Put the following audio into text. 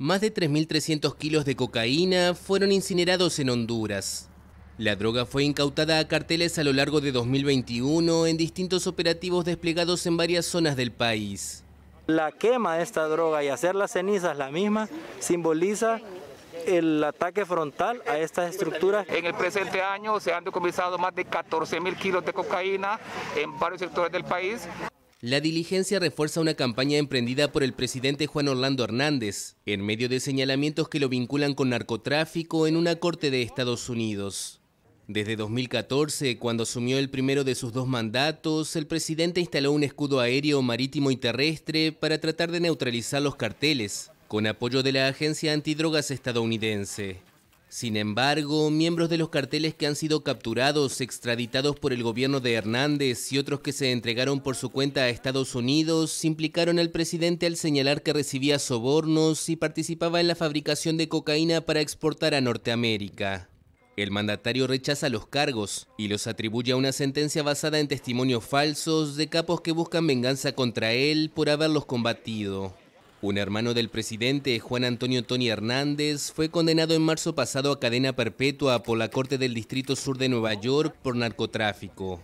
Más de 3.300 kilos de cocaína fueron incinerados en Honduras. La droga fue incautada a carteles a lo largo de 2021 en distintos operativos desplegados en varias zonas del país. La quema de esta droga y hacer las cenizas la misma simboliza el ataque frontal a estas estructuras. En el presente año se han decomisado más de 14.000 kilos de cocaína en varios sectores del país. La diligencia refuerza una campaña emprendida por el presidente Juan Orlando Hernández, en medio de señalamientos que lo vinculan con narcotráfico en una corte de Estados Unidos. Desde 2014, cuando asumió el primero de sus dos mandatos, el presidente instaló un escudo aéreo, marítimo y terrestre para tratar de neutralizar los carteles, con apoyo de la Agencia Antidrogas estadounidense. Sin embargo, miembros de los carteles que han sido capturados, extraditados por el gobierno de Hernández y otros que se entregaron por su cuenta a Estados Unidos, implicaron al presidente al señalar que recibía sobornos y participaba en la fabricación de cocaína para exportar a Norteamérica. El mandatario rechaza los cargos y los atribuye a una sentencia basada en testimonios falsos de capos que buscan venganza contra él por haberlos combatido. Un hermano del presidente, Juan Antonio Tony Hernández, fue condenado en marzo pasado a cadena perpetua por la Corte del Distrito Sur de Nueva York por narcotráfico.